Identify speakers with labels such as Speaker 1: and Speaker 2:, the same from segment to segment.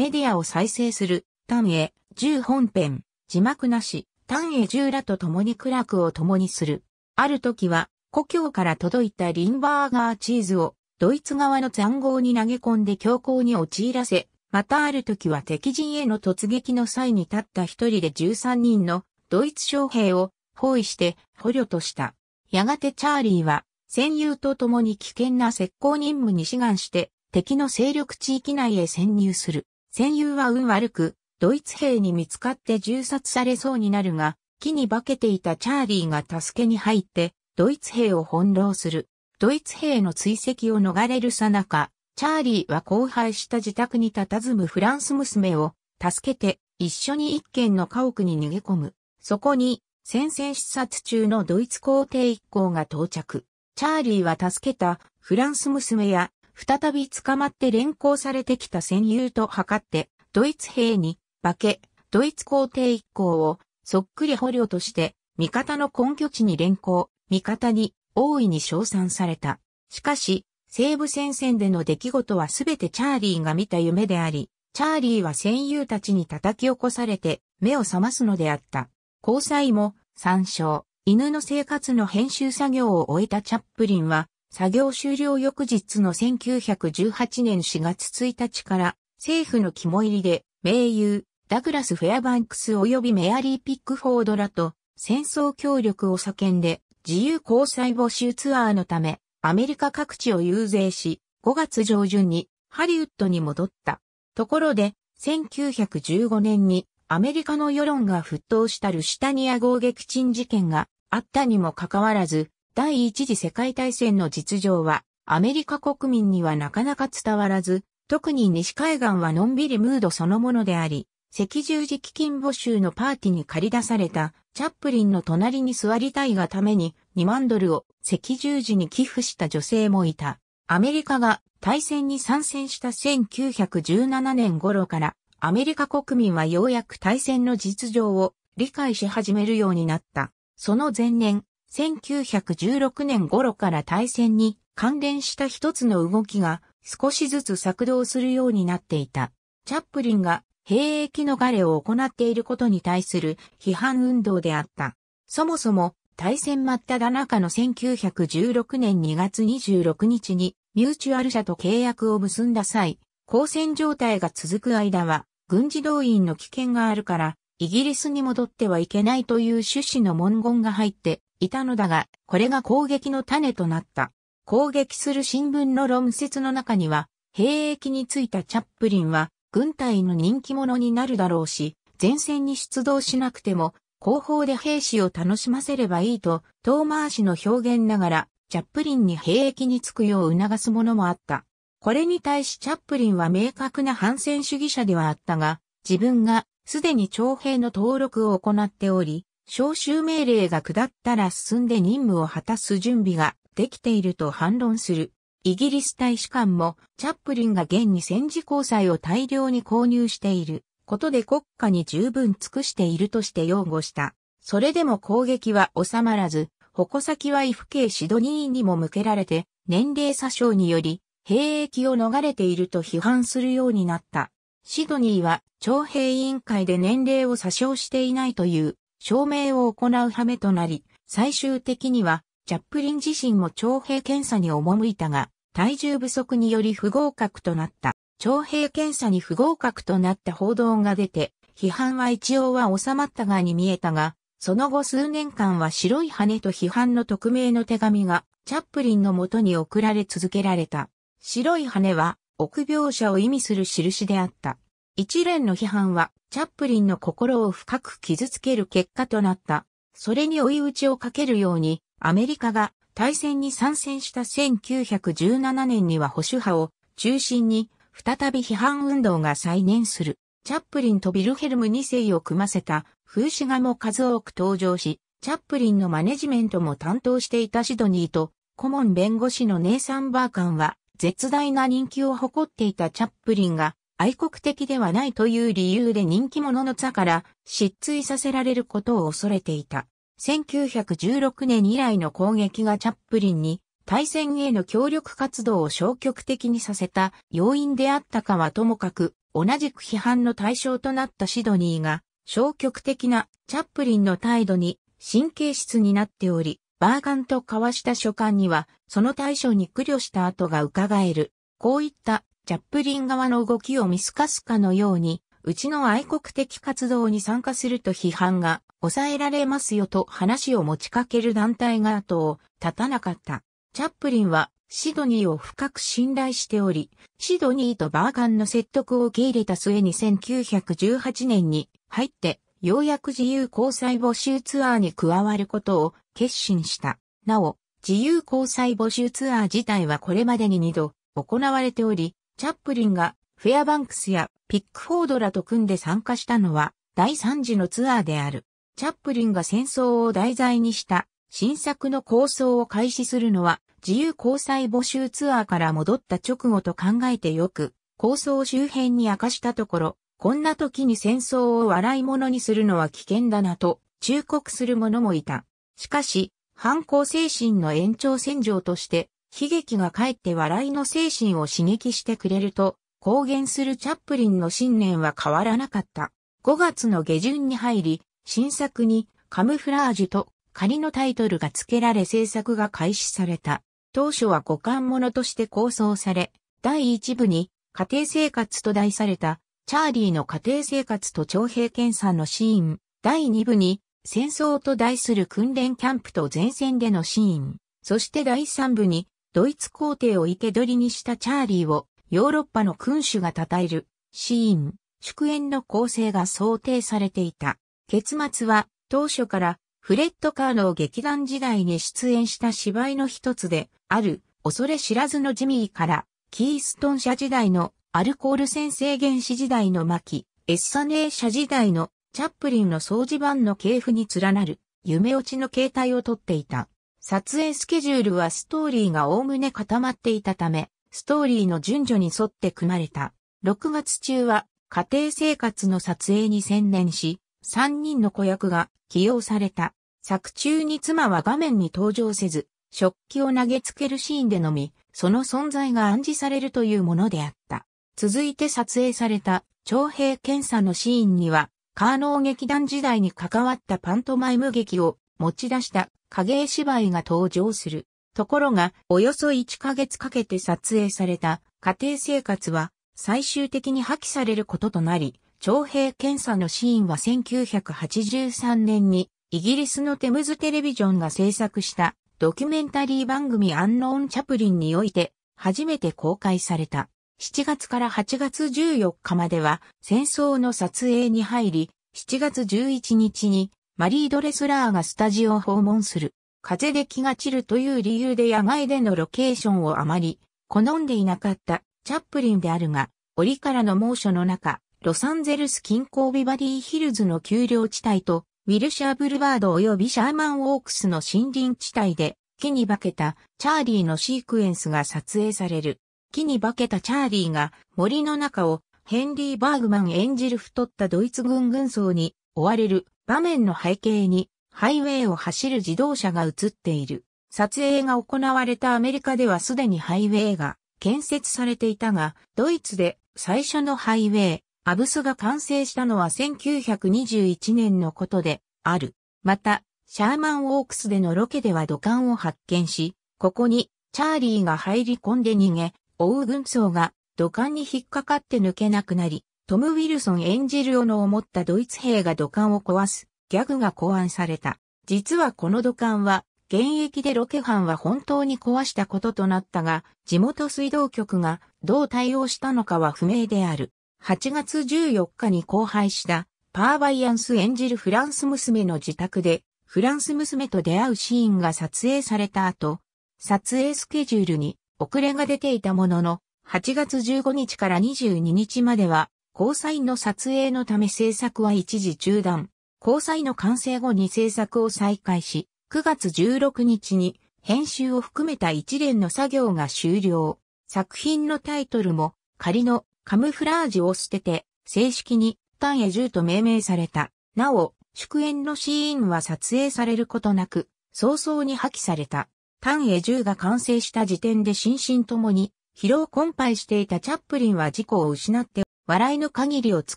Speaker 1: メディアを再生する、単へ、10本編、字幕なし、単へ10らと共に苦楽を共にする。ある時は、故郷から届いたリンバーガーチーズを、ドイツ側の残壕に投げ込んで強行に陥らせ、またある時は敵陣への突撃の際にたった一人で13人のドイツ将兵を包囲して捕虜とした。やがてチャーリーは戦友と共に危険な石膏任務に志願して敵の勢力地域内へ潜入する。戦友は運悪く、ドイツ兵に見つかって銃殺されそうになるが、木に化けていたチャーリーが助けに入って、ドイツ兵を翻弄する。ドイツ兵の追跡を逃れるさなか、チャーリーは荒廃した自宅に佇むフランス娘を助けて一緒に一軒の家屋に逃げ込む。そこに戦線視察中のドイツ皇帝一行が到着。チャーリーは助けたフランス娘や再び捕まって連行されてきた戦友と図って、ドイツ兵に、化け、ドイツ皇帝一行を、そっくり捕虜として、味方の根拠地に連行、味方に、大いに称賛された。しかし、西部戦線での出来事はすべてチャーリーが見た夢であり、チャーリーは戦友たちに叩き起こされて目を覚ますのであった。交際も参照、犬の生活の編集作業を終えたチャップリンは作業終了翌日の1918年4月1日から政府の肝入りで盟友、ダグラス・フェアバンクス及びメアリー・ピックフォードらと戦争協力を叫んで自由交際募集ツアーのためアメリカ各地を遊説し5月上旬にハリウッドに戻った。ところで1915年にアメリカの世論が沸騰したルシタニア号撃沈事件があったにもかかわらず第一次世界大戦の実情はアメリカ国民にはなかなか伝わらず、特に西海岸はのんびりムードそのものであり、赤十字基金募集のパーティーに借り出されたチャップリンの隣に座りたいがために2万ドルを赤十字に寄付した女性もいた。アメリカが大戦に参戦した1917年頃からアメリカ国民はようやく大戦の実情を理解し始めるようになった。その前年、1916年頃から大戦に関連した一つの動きが少しずつ作動するようになっていた。チャップリンが兵役ガレを行っていることに対する批判運動であった。そもそも大戦真っただ中の1916年2月26日にミューチュアル社と契約を結んだ際、交戦状態が続く間は軍事動員の危険があるからイギリスに戻ってはいけないという趣旨の文言が入っていたのだが、これが攻撃の種となった。攻撃する新聞の論説の中には、兵役についたチャップリンは、軍隊の人気者になるだろうし、前線に出動しなくても、後方で兵士を楽しませればいいと、遠回しの表現ながら、チャップリンに兵役につくよう促すものもあった。これに対しチャップリンは明確な反戦主義者ではあったが、自分がすでに徴兵の登録を行っており、招集命令が下ったら進んで任務を果たす準備ができていると反論する。イギリス大使館もチャップリンが現に戦時交際を大量に購入していることで国家に十分尽くしているとして擁護した。それでも攻撃は収まらず、矛先はフケ系シドニーにも向けられて、年齢詐称により、兵役を逃れていると批判するようになった。シドニーは徴兵委員会で年齢を詐称していないという証明を行う羽目となり、最終的には、チャップリン自身も徴兵検査に赴いたが、体重不足により不合格となった。徴兵検査に不合格となった報道が出て、批判は一応は収まったがに見えたが、その後数年間は白い羽と批判の匿名の手紙が、チャップリンのもとに送られ続けられた。白い羽は、臆病者を意味する印であった。一連の批判は、チャップリンの心を深く傷つける結果となった。それに追い打ちをかけるように、アメリカが大戦に参戦した1917年には保守派を中心に再び批判運動が再燃する。チャップリンとビルヘルム2世を組ませた風刺画も数多く登場し、チャップリンのマネジメントも担当していたシドニーと、顧問弁護士のネイサン・バーカンは、絶大な人気を誇っていたチャップリンが、愛国的ではないという理由で人気者の座から失墜させられることを恐れていた。1916年以来の攻撃がチャップリンに対戦への協力活動を消極的にさせた要因であったかはともかく、同じく批判の対象となったシドニーが、消極的なチャップリンの態度に神経質になっており、バーガンと交わした書簡には、その対処に苦慮した跡が伺える。こういったチャップリン側の動きを見透かすかのように、うちの愛国的活動に参加すると批判が抑えられますよと話を持ちかける団体が後を絶たなかった。チャップリンはシドニーを深く信頼しており、シドニーとバーガンの説得を受け入れた末に1918年に入って、ようやく自由交際募集ツアーに加わることを決心した。なお、自由交際募集ツアー自体はこれまでに2度行われており、チャップリンがフェアバンクスやピックフォードらと組んで参加したのは第3次のツアーである。チャップリンが戦争を題材にした新作の構想を開始するのは自由交際募集ツアーから戻った直後と考えてよく構想周辺に明かしたところ、こんな時に戦争を笑い物にするのは危険だなと忠告する者もいた。しかし、反抗精神の延長線上として悲劇が帰って笑いの精神を刺激してくれると、公言するチャップリンの信念は変わらなかった。5月の下旬に入り、新作にカムフラージュと仮のタイトルが付けられ制作が開始された。当初は五感者として構想され、第1部に家庭生活と題されたチャーリーの家庭生活と徴兵検査のシーン、第2部に戦争と題する訓練キャンプと前線でのシーン、そして第3部にドイツ皇帝を生け捕りにしたチャーリーをヨーロッパの君主が称えるシーン、祝宴の構成が想定されていた。結末は当初からフレッド・カーの劇団時代に出演した芝居の一つである恐れ知らずのジミーからキーストン社時代のアルコール先制原始時代の巻、エッサネー社時代のチャップリンの掃除版の系譜に連なる夢落ちの形態をとっていた。撮影スケジュールはストーリーが概ね固まっていたため、ストーリーの順序に沿って組まれた。6月中は家庭生活の撮影に専念し、3人の子役が起用された。作中に妻は画面に登場せず、食器を投げつけるシーンでのみ、その存在が暗示されるというものであった。続いて撮影された徴兵検査のシーンには、カーノー劇団時代に関わったパントマイム劇を持ち出した影絵芝居が登場する。ところが、およそ1ヶ月かけて撮影された家庭生活は最終的に破棄されることとなり、徴兵検査のシーンは1983年にイギリスのテムズテレビジョンが制作したドキュメンタリー番組アンノーン・チャプリンにおいて初めて公開された。7月から8月14日までは戦争の撮影に入り、7月11日にマリー・ドレスラーがスタジオを訪問する。風で気が散るという理由で野外でのロケーションをあまり好んでいなかったチャップリンであるが、折からの猛暑の中、ロサンゼルス近郊ビバリーヒルズの丘陵地帯と、ウィルシャーブルワード及びシャーマンウォークスの森林地帯で、木に化けたチャーリーのシークエンスが撮影される。木に化けたチャーリーが森の中をヘンリー・バーグマン演じる太ったドイツ軍軍曹に追われる場面の背景にハイウェイを走る自動車が映っている。撮影が行われたアメリカではすでにハイウェイが建設されていたが、ドイツで最初のハイウェイ、アブスが完成したのは1921年のことである。また、シャーマンウォークスでのロケでは土管を発見し、ここにチャーリーが入り込んで逃げ、追う軍曹が土管に引っかかって抜けなくなり、トム・ウィルソン演じる斧を持ったドイツ兵が土管を壊す、ギャグが考案された。実はこの土管は、現役でロケハンは本当に壊したこととなったが、地元水道局がどう対応したのかは不明である。8月14日に荒廃したパーバイアンス演じるフランス娘の自宅で、フランス娘と出会うシーンが撮影された後、撮影スケジュールに遅れが出ていたものの、8月15日から22日までは交際の撮影のため制作は一時中断。交際の完成後に制作を再開し、9月16日に編集を含めた一連の作業が終了。作品のタイトルも仮のカムフラージュを捨てて正式にタン・エ・10と命名された。なお、祝宴のシーンは撮影されることなく、早々に破棄された。タン・エ・10が完成した時点で心身ともに疲労困憊していたチャップリンは事故を失って笑いの限りを尽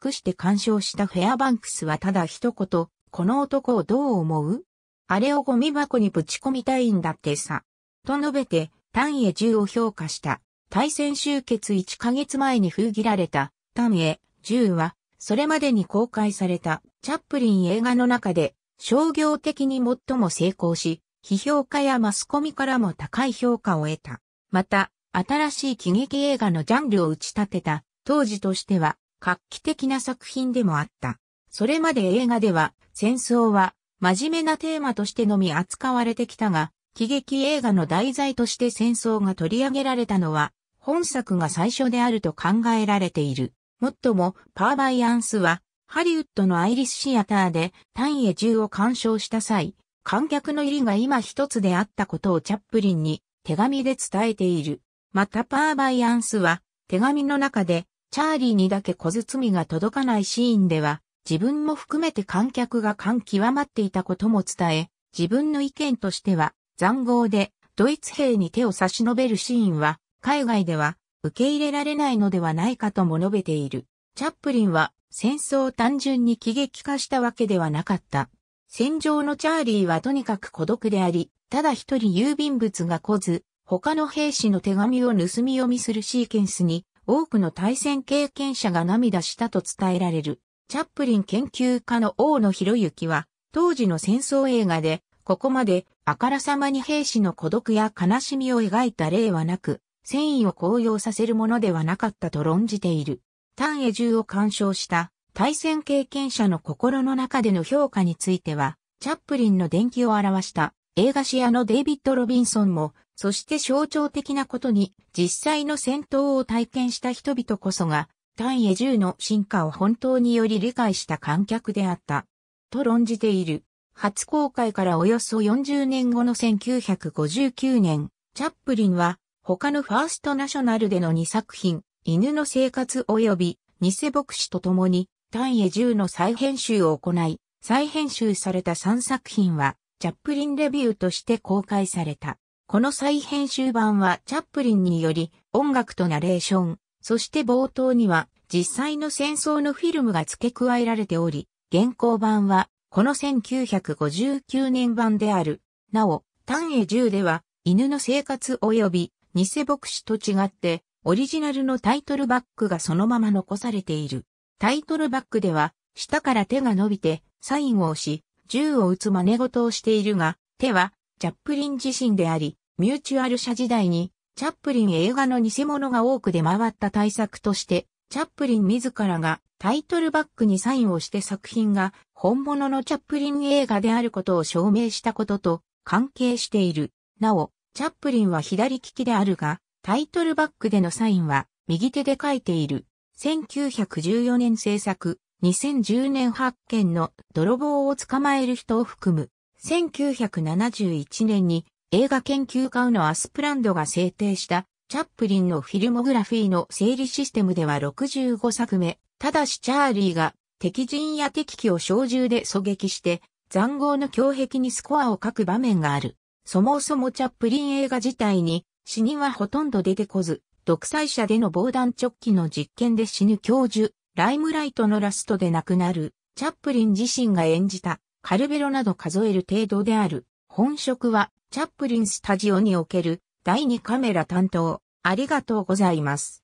Speaker 1: くして鑑賞したフェアバンクスはただ一言、この男をどう思うあれをゴミ箱にぶち込みたいんだってさ。と述べて、単へ銃を評価した。対戦終結1ヶ月前に封切られた、単へ10は、それまでに公開されたチャップリン映画の中で、商業的に最も成功し、批評家やマスコミからも高い評価を得た。また、新しい喜劇映画のジャンルを打ち立てた当時としては画期的な作品でもあった。それまで映画では戦争は真面目なテーマとしてのみ扱われてきたが、喜劇映画の題材として戦争が取り上げられたのは、本作が最初であると考えられている。もっとも、パーバイアンスは、ハリウッドのアイリスシアターで、単位銃を鑑賞した際、観客の入りが今一つであったことをチャップリンに手紙で伝えている。またパーバイアンスは、手紙の中で、チャーリーにだけ小包が届かないシーンでは、自分も含めて観客が感極まっていたことも伝え、自分の意見としては、残豪でドイツ兵に手を差し伸べるシーンは、海外では受け入れられないのではないかとも述べている。チャップリンは戦争を単純に喜劇化したわけではなかった。戦場のチャーリーはとにかく孤独であり、ただ一人郵便物が来ず、他の兵士の手紙を盗み読みするシーケンスに多くの対戦経験者が涙したと伝えられる。チャップリン研究家の大野博之は、当時の戦争映画で、ここまで、あからさまに兵士の孤独や悲しみを描いた例はなく、戦意を高揚させるものではなかったと論じている。単絵中を鑑賞した対戦経験者の心の中での評価については、チャップリンの伝記を表した映画史屋のデイビッド・ロビンソンもそして象徴的なことに、実際の戦闘を体験した人々こそが、単位銃の進化を本当により理解した観客であった。と論じている。初公開からおよそ40年後の1959年、チャップリンは、他のファーストナショナルでの2作品、犬の生活及び、偽牧師と共に、単位銃の再編集を行い、再編集された3作品は、チャップリンレビューとして公開された。この再編集版はチャップリンにより音楽とナレーション、そして冒頭には実際の戦争のフィルムが付け加えられており、現行版はこの1959年版である。なお、単英10では犬の生活及び偽牧師と違ってオリジナルのタイトルバックがそのまま残されている。タイトルバックでは、下から手が伸びて、サインを押し、銃を撃つ真似事をしているが、手は、チャップリン自身であり、ミューチュアル社時代に、チャップリン映画の偽物が多く出回った対策として、チャップリン自らがタイトルバックにサインをして作品が本物のチャップリン映画であることを証明したことと関係している。なお、チャップリンは左利きであるが、タイトルバックでのサインは右手で書いている。1914年制作、2010年発見の泥棒を捕まえる人を含む。1971年に映画研究家のアスプランドが制定したチャップリンのフィルモグラフィーの整理システムでは65作目、ただしチャーリーが敵陣や敵機を小銃で狙撃して残壕の胸壁にスコアを書く場面がある。そもそもチャップリン映画自体に死人はほとんど出てこず、独裁者での防弾直ョの実験で死ぬ教授、ライムライトのラストで亡くなる、チャップリン自身が演じた、カルベロなど数える程度である。本職はチャップリンスタジオにおける第2カメラ担当。ありがとうございます。